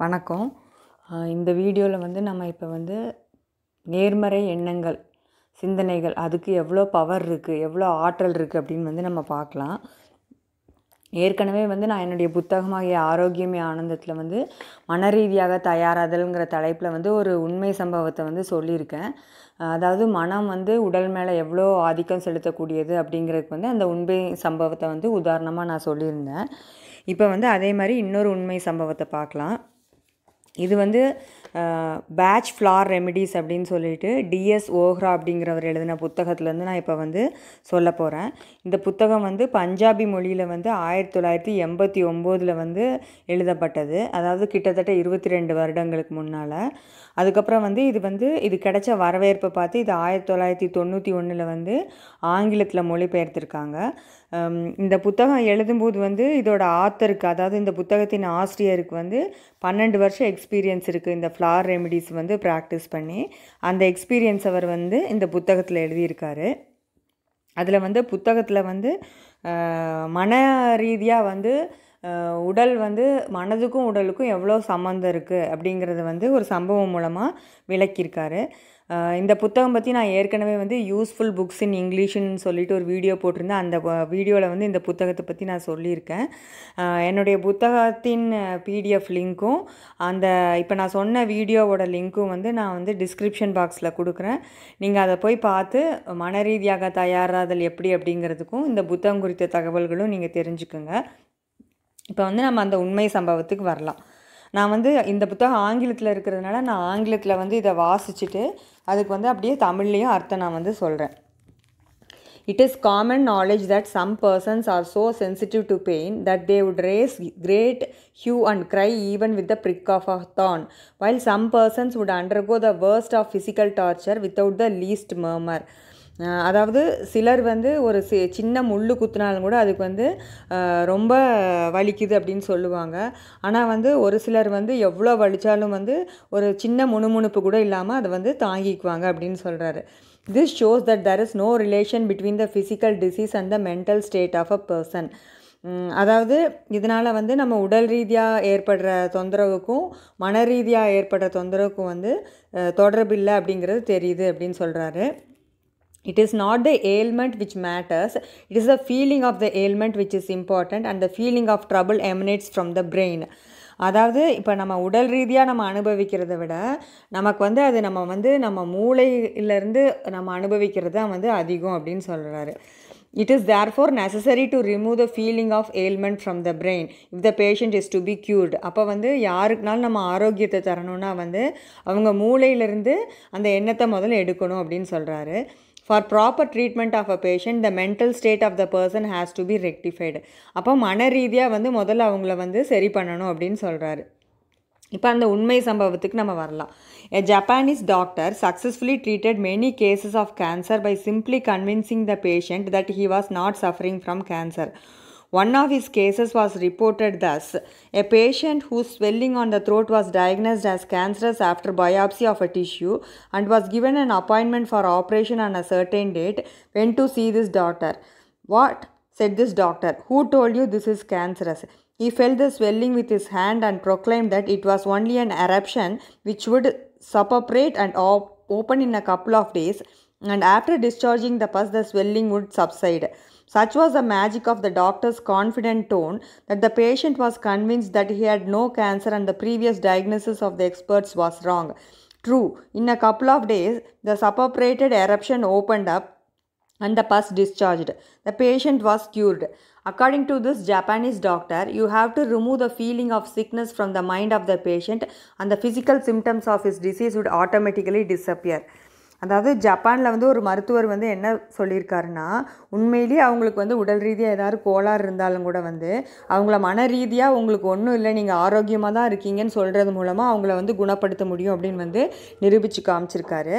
வணக்கம் இந்த வீடியோவில் வந்து நம்ம இப்போ வந்து நேர்மறை எண்ணங்கள் சிந்தனைகள் அதுக்கு எவ்வளோ பவர் இருக்குது எவ்வளோ ஆற்றல் இருக்குது அப்படின்னு வந்து நம்ம பார்க்கலாம் ஏற்கனவே வந்து நான் என்னுடைய புத்தகமாகிய ஆரோக்கியமே ஆனந்தத்தில் வந்து மன ரீதியாக தயாராதல்ங்கிற தலைப்பில் வந்து ஒரு உண்மை சம்பவத்தை வந்து சொல்லியிருக்கேன் அதாவது மனம் வந்து உடல் மேலே எவ்வளோ ஆதிக்கம் செலுத்தக்கூடியது அப்படிங்கிறதுக்கு வந்து அந்த உண்மை சம்பவத்தை வந்து உதாரணமாக நான் சொல்லியிருந்தேன் இப்போ வந்து அதே மாதிரி இன்னொரு உண்மை சம்பவத்தை பார்க்கலாம் இது வந்து பேட்ச் ஃப்ளார் ரெமிடிஸ் அப்படின்னு சொல்லிட்டு டிஎஸ் ஓஹ்ரா அப்படிங்கிறவர் எழுதின புத்தகத்துலேருந்து நான் இப்போ வந்து சொல்ல போகிறேன் இந்த புத்தகம் வந்து பஞ்சாபி மொழியில் வந்து ஆயிரத்தி தொள்ளாயிரத்தி எண்பத்தி ஒம்போதில் வந்து எழுதப்பட்டது அதாவது கிட்டத்தட்ட இருபத்தி ரெண்டு வருடங்களுக்கு முன்னால் அதுக்கப்புறம் வந்து இது வந்து இது கிடைச்ச வரவேற்பை பார்த்து இது ஆயிரத்தி தொள்ளாயிரத்தி தொண்ணூற்றி ஒன்றில் வந்து ஆங்கிலத்தில் மொழிபெயர்த்திருக்காங்க இந்த புத்தகம் எழுதும்போது வந்து இதோட ஆத்தருக்கு அதாவது இந்த புத்தகத்தின் ஆசிரியருக்கு வந்து பன்னெண்டு வருஷம் எக்ஸ்பீரியன்ஸ் இருக்குது இந்த ஃப்ளார் ரெமிடிஸ் வந்து ப்ராக்டிஸ் பண்ணி அந்த எக்ஸ்பீரியன்ஸ் அவர் வந்து இந்த புத்தகத்தில் எழுதியிருக்காரு அதில் வந்து புத்தகத்தில் வந்து மன ரீதியாக வந்து உடல் வந்து மனதுக்கும் உடலுக்கும் எவ்வளோ சம்மந்தம் இருக்குது அப்படிங்கிறத வந்து ஒரு சம்பவம் மூலமாக விளக்கியிருக்காரு இந்த புத்தகம் பற்றி நான் ஏற்கனவே வந்து யூஸ்ஃபுல் புக்ஸ் இன் இங்கிலீஷுன்னு சொல்லிட்டு ஒரு வீடியோ போட்டிருந்தேன் அந்த வீடியோவில் வந்து இந்த புத்தகத்தை பற்றி நான் சொல்லியிருக்கேன் என்னுடைய புத்தகத்தின் பிடிஎஃப் லிங்க்கும் அந்த இப்போ நான் சொன்ன வீடியோவோட லிங்க்கும் வந்து நான் வந்து டிஸ்கிரிப்ஷன் பாக்ஸில் கொடுக்குறேன் நீங்கள் அதை போய் பார்த்து மன ரீதியாக தயாராதல் எப்படி அப்படிங்கிறதுக்கும் இந்த புத்தகம் குறித்த தகவல்களும் நீங்கள் தெரிஞ்சுக்குங்க இப்போ வந்து நம்ம அந்த உண்மை சம்பவத்துக்கு வரலாம் நான் வந்து இந்த புத்தகம் ஆங்கிலத்தில் இருக்கிறதுனால நான் ஆங்கிலத்தில் வந்து இதை வாசிச்சுட்டு அதுக்கு வந்து அப்படியே தமிழ்லேயும் அர்த்தம் நான் வந்து சொல்கிறேன் it is common knowledge that some persons are so sensitive to pain that they would raise great hue and cry even with the prick of a thorn while some persons would undergo the worst of physical torture without the least murmur அதாவது சிலர் வந்து ஒரு C சின்ன முள் குத்துனாலும் கூட அதுக்கு வந்து ரொம்ப வலிக்குது அப்படின்னு சொல்லுவாங்க ஆனால் வந்து ஒரு சிலர் வந்து எவ்வளோ வலித்தாலும் வந்து ஒரு சின்ன முணுமுணுப்பு கூட இல்லாமல் அதை வந்து தாங்கிக்குவாங்க அப்படின்னு சொல்கிறாரு this shows that there is no relation between the physical disease and the mental state of a person அதாவது இதனால் வந்து நம்ம உடல் ரீதியாக ஏற்படுற தொந்தரவுக்கும் மன ரீதியாக ஏற்படுற தொந்தரவுக்கும் வந்து தொடர்பில்லை அப்படிங்கிறது தெரியுது அப்படின்னு சொல்கிறாரு it is not the ailment which matters it is the feeling of the ailment which is important and the feeling of trouble emanates from the brain அதாவது இப்போ நம்ம உடல் ரீதியாக நம்ம அனுபவிக்கிறத விட நமக்கு வந்து அது நம்ம வந்து நம்ம மூளையிலேருந்து நம்ம அனுபவிக்கிறது தான் வந்து அதிகம் அப்படின்னு சொல்கிறாரு It is therefore necessary to remove the feeling of ailment from the brain if the patient is to be cured. அப்போ வந்து யாருக்குனாலும் நம்ம ஆரோக்கியத்தை தரணும்னா வந்து அவங்க மூளையிலேருந்து அந்த எண்ணத்தை முதல்ல எடுக்கணும் அப்படின்னு சொல்கிறாரு for proper treatment of a patient the mental state of the person has to be rectified அப்போ மன ரீதியாக வந்து முதல்ல அவங்கள வந்து சரி பண்ணணும் அப்படின்னு சொல்கிறாரு இப்போ அந்த உண்மை சம்பவத்துக்கு நம்ம வரலாம் a Japanese doctor successfully treated many cases of cancer by simply convincing the patient that he was not suffering from cancer One of his cases was reported thus A patient whose swelling on the throat was diagnosed as cancerous after biopsy of a tissue and was given an appointment for operation on a certain date went to see this doctor. What? said this doctor. Who told you this is cancerous? He felt the swelling with his hand and proclaimed that it was only an eruption which would suppurate and op open in a couple of days and after discharging the pus the swelling would subside. Such was the magic of the doctor's confident tone that the patient was convinced that he had no cancer and the previous diagnosis of the experts was wrong. True, in a couple of days, the suppurated eruption opened up and the pus discharged. The patient was cured. According to this Japanese doctor, you have to remove the feeling of sickness from the mind of the patient and the physical symptoms of his disease would automatically disappear. அதாவது ஜப்பானில் வந்து ஒரு மருத்துவர் வந்து என்ன சொல்லியிருக்காருன்னா உண்மையிலேயே அவங்களுக்கு வந்து உடல் ரீதியாக ஏதாவது கோளாறு இருந்தாலும் கூட வந்து அவங்கள மன ரீதியாக உங்களுக்கு ஒன்றும் இல்லை நீங்கள் ஆரோக்கியமாக தான் இருக்கீங்கன்னு சொல்கிறது மூலமாக அவங்கள வந்து குணப்படுத்த முடியும் அப்படின்னு வந்து நிரூபித்து காமிச்சிருக்காரு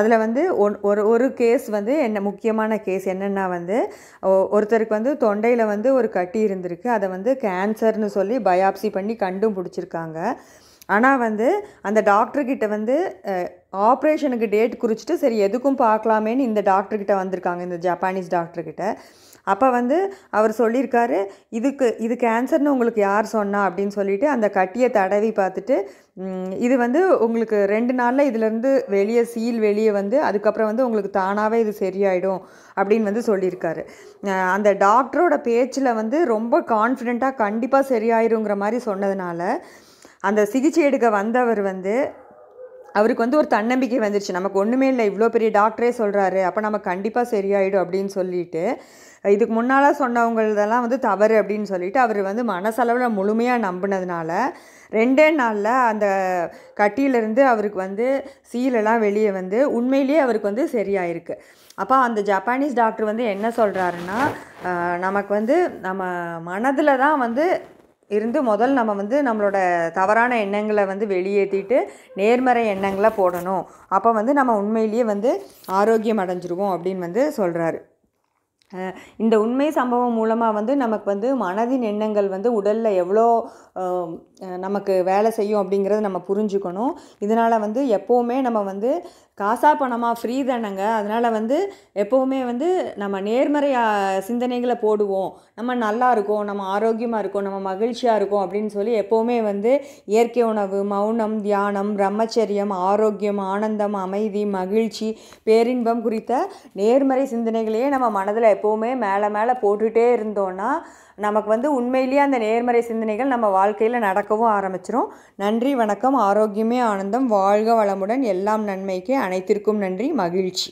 அதில் வந்து ஒரு ஒரு கேஸ் வந்து என்ன முக்கியமான கேஸ் என்னென்னா வந்து ஒருத்தருக்கு வந்து தொண்டையில் வந்து ஒரு கட்டி இருந்திருக்கு அதை வந்து கேன்சர்னு சொல்லி பயாப்சி பண்ணி கண்டும் பிடிச்சிருக்காங்க ஆனால் வந்து அந்த டாக்டர்கிட்ட வந்து ஆப்ரேஷனுக்கு டேட் குறிச்சிட்டு சரி எதுக்கும் பார்க்கலாமேன்னு இந்த டாக்டர்கிட்ட வந்திருக்காங்க இந்த ஜப்பானீஸ் டாக்டர்கிட்ட அப்போ வந்து அவர் சொல்லியிருக்காரு இதுக்கு இது கேன்சர்னு உங்களுக்கு யார் சொன்னா அப்படின்னு சொல்லிட்டு அந்த கட்டியை தடவி பார்த்துட்டு இது வந்து உங்களுக்கு ரெண்டு நாளில் இதுலேருந்து வெளியே சீல் வெளியே வந்து அதுக்கப்புறம் வந்து உங்களுக்கு தானாகவே இது சரியாயிடும் அப்படின்னு வந்து சொல்லியிருக்காரு அந்த டாக்டரோட பேச்சில் வந்து ரொம்ப கான்ஃபிடெண்ட்டாக கண்டிப்பாக சரியாயிருங்கிற மாதிரி சொன்னதுனால அந்த சிகிச்சை எடுக்க வந்தவர் வந்து அவருக்கு வந்து ஒரு தன்னம்பிக்கை வந்துருச்சு நமக்கு ஒன்றுமே இல்லை இவ்வளோ பெரிய டாக்டரே சொல்கிறாரு அப்போ நம்ம கண்டிப்பாக சரியாயிடும் அப்படின்னு சொல்லிட்டு இதுக்கு முன்னால் சொன்னவங்களதெல்லாம் வந்து தவறு அப்படின்னு சொல்லிட்டு அவர் வந்து மனசளவில் முழுமையாக நம்பினதுனால ரெண்டே நாளில் அந்த கட்டியிலேருந்து அவருக்கு வந்து சீலெல்லாம் வெளியே வந்து உண்மையிலேயே அவருக்கு வந்து சரியாயிருக்கு அப்போ அந்த ஜப்பானீஸ் டாக்டர் வந்து என்ன சொல்கிறாருன்னா நமக்கு வந்து நம்ம மனதில் தான் வந்து இருந்து முதல் நம்ம வந்து நம்மளோட தவறான எண்ணங்களை வந்து வெளியேற்றிட்டு நேர்மறை எண்ணங்களை போடணும் அப்போ வந்து நம்ம உண்மையிலேயே வந்து ஆரோக்கியம் அடைஞ்சிருவோம் அப்படின்னு வந்து சொல்கிறாரு இந்த உண்மை சம்பவம் மூலமாக வந்து நமக்கு வந்து மனதின் எண்ணங்கள் வந்து உடலில் எவ்வளோ நமக்கு வேலை செய்யும் அப்படிங்கிறத நம்ம புரிஞ்சுக்கணும் இதனால் வந்து எப்போவுமே நம்ம வந்து காசா பணமாக ஃப்ரீ தானங்க அதனால் வந்து எப்போவுமே வந்து நம்ம நேர்மறை சிந்தனைகளை போடுவோம் நம்ம நல்லா இருக்கோம் நம்ம ஆரோக்கியமாக இருக்கோம் நம்ம மகிழ்ச்சியாக இருக்கோம் அப்படின்னு சொல்லி எப்போவுமே வந்து இயற்கை உணவு மௌனம் தியானம் பிரம்மச்சரியம் ஆரோக்கியம் ஆனந்தம் அமைதி மகிழ்ச்சி பேரின்பம் குறித்த நேர்மறை சிந்தனைகளையே நம்ம மனதில் எப்போவுமே மேலே மேலே போட்டுகிட்டே இருந்தோன்னா நமக்கு வந்து உண்மையிலேயே அந்த நேர்மறை சிந்தனைகள் நம்ம வாழ்க்கையில் நடக்கவும் ஆரம்பிச்சிரும் நன்றி வணக்கம் ஆரோக்கியமே ஆனந்தம் வாழ்க வளமுடன் எல்லாம் நன்மைக்கு அனைத்திற்கும் நன்றி மகிழ்ச்சி